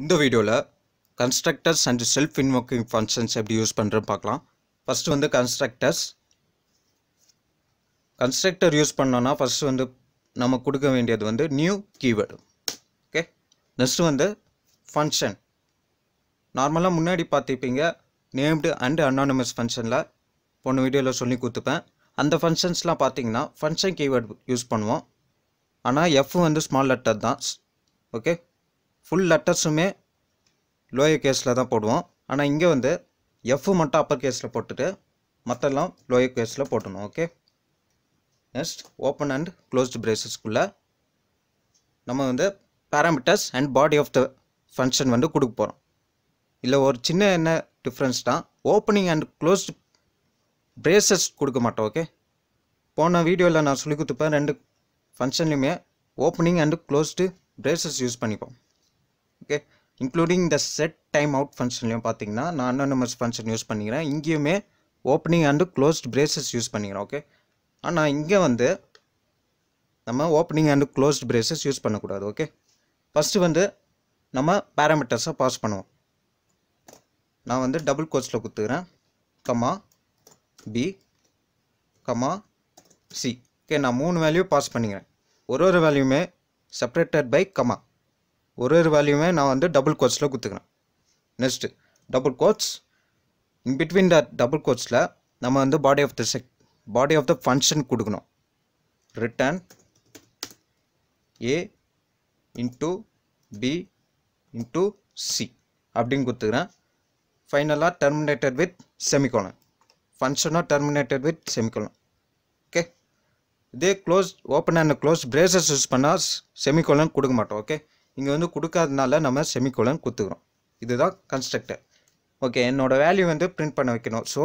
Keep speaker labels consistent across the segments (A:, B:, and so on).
A: இந்த வீடியோவில் constructors and self invoking functions எப்படி யூஸ் பண்ணுறோம் பார்க்கலாம் ஃபஸ்ட்டு வந்து கன்ஸ்ட்ரக்டர்ஸ் கன்ஸ்ட்ரக்டர் யூஸ் பண்ணோன்னா ஃபஸ்ட்டு வந்து நம்ம கொடுக்க வேண்டியது வந்து நியூ கீவேர்டு ஓகே நெக்ஸ்ட்டு வந்து ஃபங்க்ஷன் நார்மலாக முன்னாடி பார்த்துப்பீங்க நேம்டு அண்ட் அனானமஸ் ஃபங்க்ஷனில் போன வீடியோவில் சொல்லி கொடுத்துப்பேன் அந்த ஃபங்க்ஷன்ஸ்லாம் பார்த்தீங்கன்னா ஃபங்க்ஷன் கீவேர்டு யூஸ் பண்ணுவோம் ஆனால் எஃப் வந்து ஸ்மால் லெட்டர் தான் ஓகே ஃபுல் லெட்டர்ஸுமே லோயர் கேஸில் தான் போடுவோம் ஆனால் இங்கே வந்து எஃப் மட்டும் அப்பர் கேஸில் போட்டுட்டு மற்றெல்லாம் லோயர் கேஸில் போட்டணும் okay next open and closed பிரேசஸ்க்குள்ளே நம்ம வந்து parameters and body of the function வந்து கொடுக்க போகிறோம் இல்லை ஒரு சின்ன என்ன டிஃப்ரென்ஸ் தான் ஓப்பனிங் அண்ட் க்ளோஸ்டு பிரேசஸ் கொடுக்க மாட்டோம் ஓகே போன வீடியோவில் நான் சொல்லி கொடுத்துப்பேன் ரெண்டு ஃபங்க்ஷன்லையுமே opening and closed braces use பண்ணிப்போம் ஓகே இன்க்ளூடிங் இந்த செட் டைம் அவுட் ஃபங்க்ஷன்லையும் பார்த்தீங்கன்னா நான் அனானமஸ் ஃபங்க்ஷன் யூஸ் பண்ணிக்கிறேன் இங்கேயுமே opening and closed braces use பண்ணிக்கிறேன் ஓகே ஆனால் இங்கே வந்து நம்ம opening and closed braces use பண்ணக்கூடாது ஓகே ஃபஸ்ட்டு வந்து நம்ம பேராமீட்டர்ஸை பாஸ் பண்ணுவோம் நான் வந்து டபுள் கோட்ஸில் கொடுத்துக்கிறேன் comma B comma C okay நான் மூணு வேல்யூ பாஸ் பண்ணிக்கிறேன் ஒரு ஒரு வேல்யூமே செப்ரேட்டட் பை கமா ஒரு ஒரு வேல்யூமே நான் வந்து டபுள் கோட்ஸில் கொடுத்துக்கிறேன் next double quotes in between the double கோட்ஸில் நம்ம வந்து body of the check body of the function கொடுக்கணும் return A into B into C அப்படின்னு கொடுத்துக்கிறேன் ஃபைனலாக டெர்மினேட்டட் வித் செமிகோலன் ஃபங்க்ஷனாக டெர்மினேட்டட் வித் செமிகோலன் ஓகே இதே close open and close braces use பண்ணால் செமிகோலன் கொடுக்க மாட்டோம் ஓகே இங்கே வந்து கொடுக்காதனால நம்ம செமிகோலன் குத்துக்கிறோம் இதுதான் கன்ஸ்ட்ரக்டர் ஓகே என்னோட வேல்யூ வந்து பிரிண்ட் பண்ண வைக்கணும் ஸோ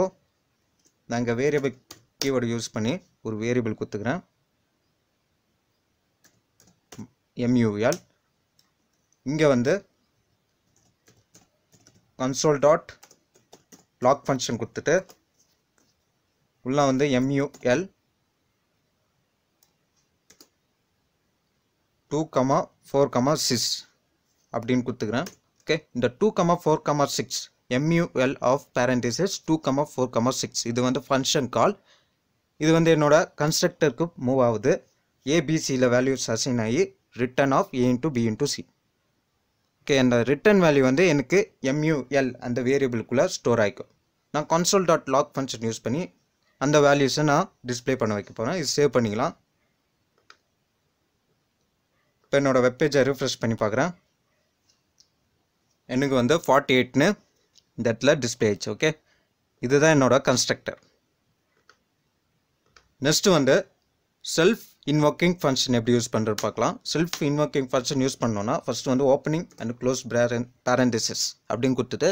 A: நாங்கள் வேரியபிள் கீவேர்டு யூஸ் பண்ணி ஒரு வேரியபிள் கொடுத்துக்கிறேன் எம்யூஎல் இங்கே வந்து கன்சோல் டாட் லாக் ஃபங்க்ஷன் கொடுத்துட்டு உள்ள வந்து MUL two comma four comma six அப்படின்னு கொடுத்துக்கிறேன் ஓகே இந்த two comma four comma six MUL of parentheses two comma four comma six இது வந்து ஃபங்க்ஷன் கால் இது வந்து என்னோட கன்ஸ்ட்ரக்டருக்கு மூவ் ஆகுது ஏபிசியில் வேல்யூஸ் அசைன் ஆகி return of A into B into C okay அந்த ரிட்டன் வேல்யூ வந்து எனக்கு எம்யூஎல் அந்த வேரியபிளுக்குள்ளே ஸ்டோர் ஆகிக்கும் நான் console dot log function use பண்ணி அந்த வேல்யூஸை நான் டிஸ்பிளே பண்ண வைக்க போகிறேன் இது சேவ் பண்ணிக்கலாம் இப்போ என்னோடய வெப்பேஜை ரிஃப்ரெஷ் பண்ணி பார்க்குறேன் எனக்கு வந்து ஃபார்ட்டி எயிட்னு இந்த இடத்துல டிஸ்பிளே ஆச்சு ஓகே இதுதான் என்னோடய கன்ஸ்ட்ரக்டர் நெக்ஸ்ட்டு வந்து செல்ஃப் இன்வொர்க்கிங் ஃபங்க்ஷன் எப்படி யூஸ் பண்ணுறது பார்க்கலாம் செல்ஃப் இன்வொர்க்கிங் ஃபங்க்ஷன் யூஸ் பண்ணோன்னா ஃபஸ்ட்டு வந்து opening and close paren parentheses அப்படின்னு கொடுத்துட்டு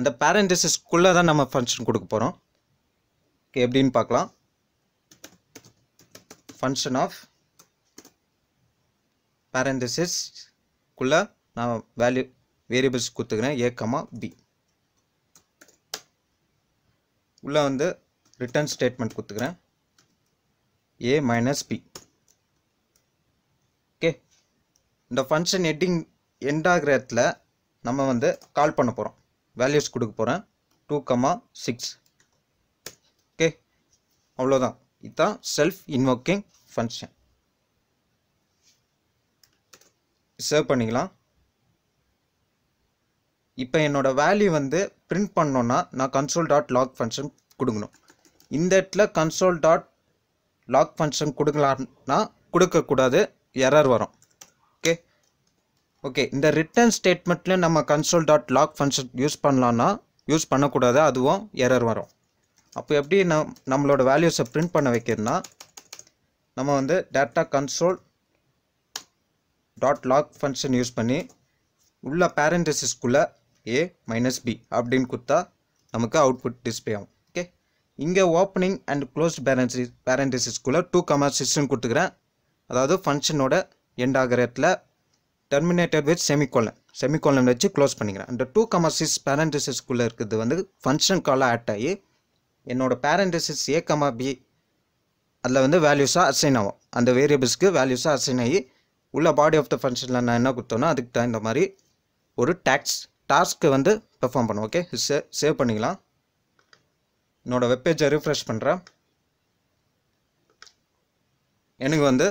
A: அந்த பேரண்டிசஸ்க்குள்ளே தான் நம்ம ஃபங்க்ஷன் கொடுக்க போகிறோம் ஓகே எப்படின்னு பார்க்கலாம் ஃபங்க்ஷன் ஆஃப் பேரண்டசிஸ் பேரண்டிசிஸ்க்குள்ளே நான் வேல்யூ வேரியபிள்ஸ் கொடுத்துக்கிறேன் ஏக்கமா பி உள்ளே வந்து ரிட்டர்ன் ஸ்டேட்மெண்ட் கொடுத்துக்கிறேன் ஏ மைனஸ் பி ஓகே இந்த ஃபங்க்ஷன் எட்டிங் எண்ட் ஆகிற இடத்துல நம்ம வந்து கால் பண்ண போகிறோம் வேல்யூஸ் கொடுக்க போகிறேன் டூ கமா சிக்ஸ் ஓகே அவ்வளோதான் இதுதான் செல்ஃப் இன்வோக்கிங் ஃபங்க்ஷன் சேவ் பண்ணிக்கலாம் இப்போ என்னோடய வேல்யூ வந்து பிரிண்ட் பண்ணோன்னா நான் கன்சோல் டாட் லாக் ஃபங்க்ஷன் கொடுக்கணும் இந்த இடத்துல கன்சோல் டாட் லாக் ஃபங்க்ஷன் கொடுக்கலான்னா கொடுக்கக்கூடாது எரர் வரும் ஓகே ஓகே இந்த ரிட்டர்ன் ஸ்டேட்மெண்ட்டில் நம்ம console dot log function use பண்ணலான்னா யூஸ் பண்ணக்கூடாது அதுவும் எரர் வரும் அப்போ எப்படி நம் நம்மளோட வேல்யூஸை பிரிண்ட் பண்ண வைக்கிறதுனா நம்ம வந்து data console dot log function use பண்ணி உள்ள பேரண்டசிஸ்க்குள்ளே ஏ மைனஸ் பி அப்படின்னு கொடுத்தா நமக்கு அவுட்புட் டிஸ்பிளே ஆகும் ஓகே இங்கே ஓப்பனிங் அண்ட் க்ளோஸ் பேரண்டி பேரண்டசிஸ்க்குள்ளே டூ கமா சிஸ்டம் கொடுத்துக்கிறேன் அதாவது ஃபங்க்ஷனோட எண்ட் ஆகிற இடத்துல டெர்மினேட்டட் வித் செமிகோலன் செமிகோலன் வச்சு க்ளோஸ் பண்ணிக்கிறேன் அந்த டூ கமா சிஸ் பேரண்டசிஸ்க்குள்ளே இருக்கிறது வந்து ஃபங்க்ஷன் காலாக ஆட் ஆகி என்னோட பேரண்டசிஸ் ஏ கமா பி அதில் வந்து வேல்யூஸாக அசைன் ஆகும் அந்த கு வேல்யூஸாக அசைன் ஆகி உள்ள பாடி ஆஃப் த ஃபங்க்ஷனில் நான் என்ன கொடுத்தோன்னா அதுக்கு தகுந்த மாதிரி ஒரு டேக்ஸ் டாஸ்க்கு வந்து பெர்ஃபார்ம் பண்ணும் ஓகே சே சேவ் பண்ணிக்கலாம் என்னோடய வெப்பேஜை ரிஃப்ரெஷ் பண்ணுறேன் எனக்கு வந்து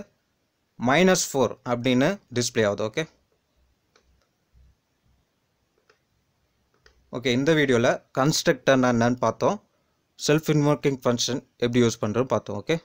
A: மைனஸ் ஃபோர் அப்படின்னு டிஸ்பிளே ஆகுது ஓகே ஓகே இந்த வீடியோவில் கன்ஸ்ட்ரக்டர் என்னன்னு பார்த்தோம் செல்ஃப் இன்வொர்க்கிங் ஃபங்க்ஷன் எப்படி யூஸ் பண்ணுறோம் பார்த்தோம் ஓகே